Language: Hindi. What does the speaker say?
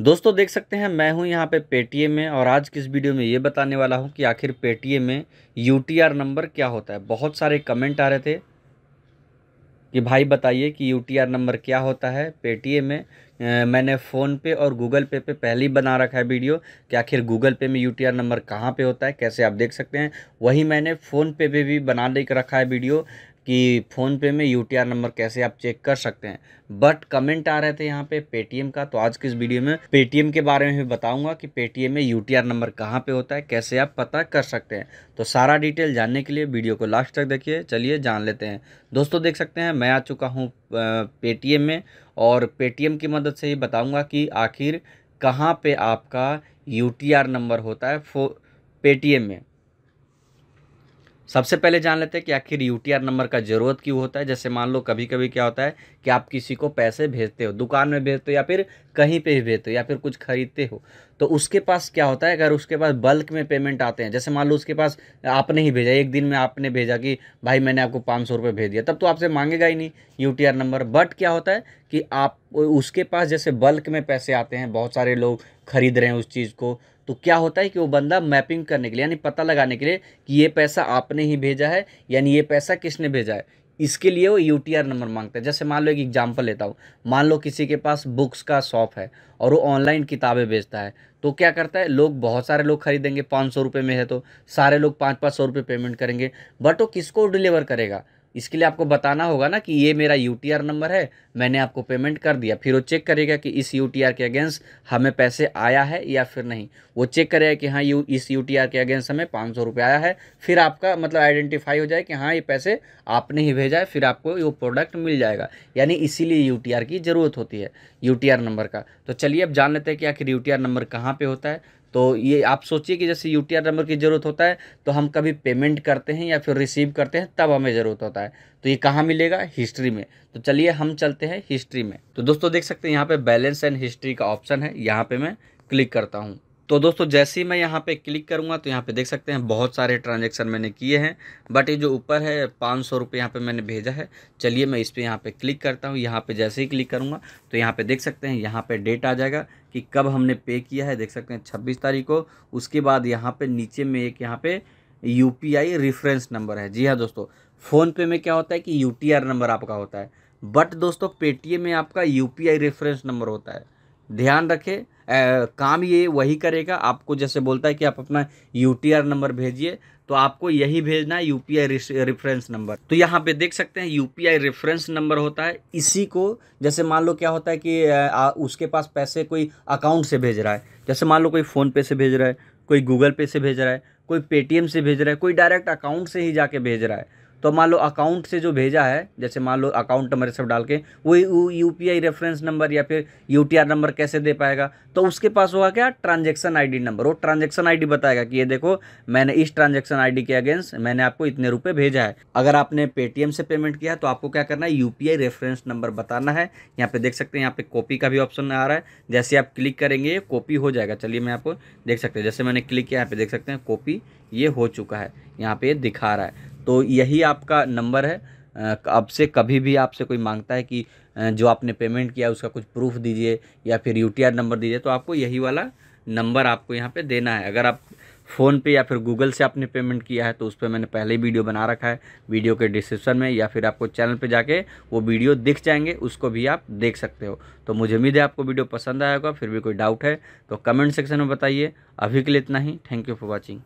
दोस्तों देख सकते हैं मैं हूं यहां पे पेटीएम में और आज किस वीडियो में ये बताने वाला हूं कि आखिर पेटीएम में यू नंबर क्या होता है बहुत सारे कमेंट आ रहे थे कि भाई बताइए कि यू नंबर क्या होता है पेटीएम में मैंने फ़ोन पे और गूगल पे पे पहले ही बना रखा है वीडियो कि आखिर गूगल पे में यू नंबर कहाँ पे होता है कैसे आप देख सकते हैं वही मैंने फ़ोन पे पे भी बना ले रखा है वीडियो कि फ़ोनपे में यू नंबर कैसे आप चेक कर सकते हैं बट कमेंट आ रहे थे यहाँ पे पेटीएम का तो आज के इस वीडियो में पेटीएम के बारे में भी बताऊंगा कि पेटीएम में यू नंबर कहाँ पे होता है कैसे आप पता कर सकते हैं तो सारा डिटेल जानने के लिए वीडियो को लास्ट तक देखिए चलिए जान लेते हैं दोस्तों देख सकते हैं मैं आ चुका हूँ पेटीएम में और पेटीएम की मदद से ही बताऊँगा कि आखिर कहाँ पर आपका यू नंबर होता है फो पेटीएम में सबसे पहले जान लेते हैं कि आखिर यू नंबर का ज़रूरत क्यों होता है जैसे मान लो कभी कभी क्या होता है कि आप किसी को पैसे भेजते हो दुकान में भेजते हो या फिर कहीं पे भी भेजते हो या फिर कुछ ख़रीदते हो तो उसके पास क्या होता है अगर उसके पास बल्क में पेमेंट आते हैं जैसे मान लो उसके पास आपने ही भेजा एक दिन में आपने भेजा कि भाई मैंने आपको पाँच सौ रुपये भेज दिया तब तो आपसे मांगेगा ही नहीं यू नंबर बट क्या होता है कि आप उसके पास जैसे बल्क में पैसे आते हैं बहुत सारे लोग खरीद रहे हैं उस चीज़ को तो क्या होता है कि वो बंदा मैपिंग करने के लिए यानी पता लगाने के लिए कि ये पैसा आपने ही भेजा है यानी ये पैसा किसने भेजा है इसके लिए वो यू नंबर मांगता है जैसे मान लो एक एग्जाम्पल लेता हूँ मान लो किसी के पास बुक्स का शॉप है और वो ऑनलाइन किताबें बेचता है तो क्या करता है लोग बहुत सारे लोग खरीदेंगे पाँच सौ रुपये में है तो सारे लोग पाँच पाँच सौ रुपये पेमेंट करेंगे बट वो किसको डिलीवर करेगा इसके लिए आपको बताना होगा ना कि ये मेरा यू नंबर है मैंने आपको पेमेंट कर दिया फिर वो चेक करेगा कि इस यू के अगेंस्ट हमें पैसे आया है या फिर नहीं वो चेक करेगा कि हाँ यू इस यू के अगेंस्ट हमें पाँच सौ रुपये आया है फिर आपका मतलब आइडेंटिफाई हो जाए कि हाँ ये पैसे आपने ही भेजा है फिर आपको वो प्रोडक्ट मिल जाएगा यानी इसीलिए यू की ज़रूरत होती है यू नंबर का तो चलिए अब जान लेते हैं कि आखिर यू नंबर कहाँ पर होता है तो ये आप सोचिए कि जैसे यू नंबर की ज़रूरत होता है तो हम कभी पेमेंट करते हैं या फिर रिसीव करते हैं तब हमें ज़रूरत होता है तो ये कहाँ मिलेगा हिस्ट्री में तो चलिए हम चलते हैं हिस्ट्री में तो दोस्तों देख सकते हैं यहाँ पे बैलेंस एंड हिस्ट्री का ऑप्शन है यहाँ पे मैं क्लिक करता हूँ तो दोस्तों जैसे ही मैं यहाँ पे क्लिक करूँगा तो यहाँ पे देख सकते हैं बहुत सारे ट्रांजेक्शन मैंने किए हैं बट ये जो ऊपर है पाँच सौ रुपये यहाँ पर मैंने भेजा है चलिए मैं इस पर यहाँ पे क्लिक करता हूँ यहाँ पे जैसे ही क्लिक करूँगा तो यहाँ पे देख सकते हैं यहाँ पे डेट आ जाएगा कि कब हमने पे किया है देख सकते हैं छब्बीस तारीख को उसके बाद यहाँ पर नीचे में एक यहाँ पर यू रेफरेंस नंबर है जी हाँ दोस्तों फ़ोनपे में क्या होता है कि यू नंबर आपका होता है बट दोस्तों पेटीएम में आपका यू रेफरेंस नंबर होता है ध्यान रखें काम ये वही करेगा आपको जैसे बोलता है कि आप अपना यू नंबर भेजिए तो आपको यही भेजना है यू पी रेफरेंस नंबर तो यहाँ पे देख सकते हैं यू रेफरेंस नंबर होता है इसी को जैसे मान लो क्या होता है कि आ, उसके पास पैसे कोई अकाउंट से भेज रहा है जैसे मान लो कोई फ़ोनपे से भेज रहा है कोई गूगल पे से भेज रहा है कोई पेटीएम से भेज रहा है कोई डायरेक्ट अकाउंट से ही जाके भेज रहा है तो मान लो अकाउंट से जो भेजा है जैसे मान लो अकाउंट नंबर सब डाल के वो यू पी रेफरेंस नंबर या फिर यू नंबर कैसे दे पाएगा तो उसके पास होगा क्या ट्रांजेक्शन आई नंबर वो ट्रांजेक्शन आई बताएगा कि ये देखो मैंने इस ट्रांजेक्शन आई के अगेंस्ट मैंने आपको इतने रुपये भेजा है अगर आपने पेटीएम से पेमेंट किया तो आपको क्या करना है यू रेफरेंस नंबर बताना है यहाँ पे देख सकते हैं यहाँ पे कॉपी का भी ऑप्शन आ रहा है जैसे आप क्लिक करेंगे कॉपी हो जाएगा चलिए मैं आपको देख सकते हैं जैसे मैंने क्लिक किया यहाँ पे देख सकते हैं कॉपी ये हो चुका है यहाँ पे दिखा रहा है तो यही आपका नंबर है अब से कभी भी आपसे कोई मांगता है कि जो आपने पेमेंट किया उसका कुछ प्रूफ दीजिए या फिर यू नंबर दीजिए तो आपको यही वाला नंबर आपको यहाँ पे देना है अगर आप फ़ोन पे या फिर गूगल से आपने पेमेंट किया है तो उस पर मैंने पहले ही वीडियो बना रखा है वीडियो के डिस्क्रिप्शन में या फिर आपको चैनल पे जाके वो वीडियो दिख जाएंगे उसको भी आप देख सकते हो तो मुझे उम्मीद है आपको वीडियो पसंद आएगा फिर भी कोई डाउट है तो कमेंट सेक्शन में बताइए अभी के लिए इतना ही थैंक यू फॉर वॉचिंग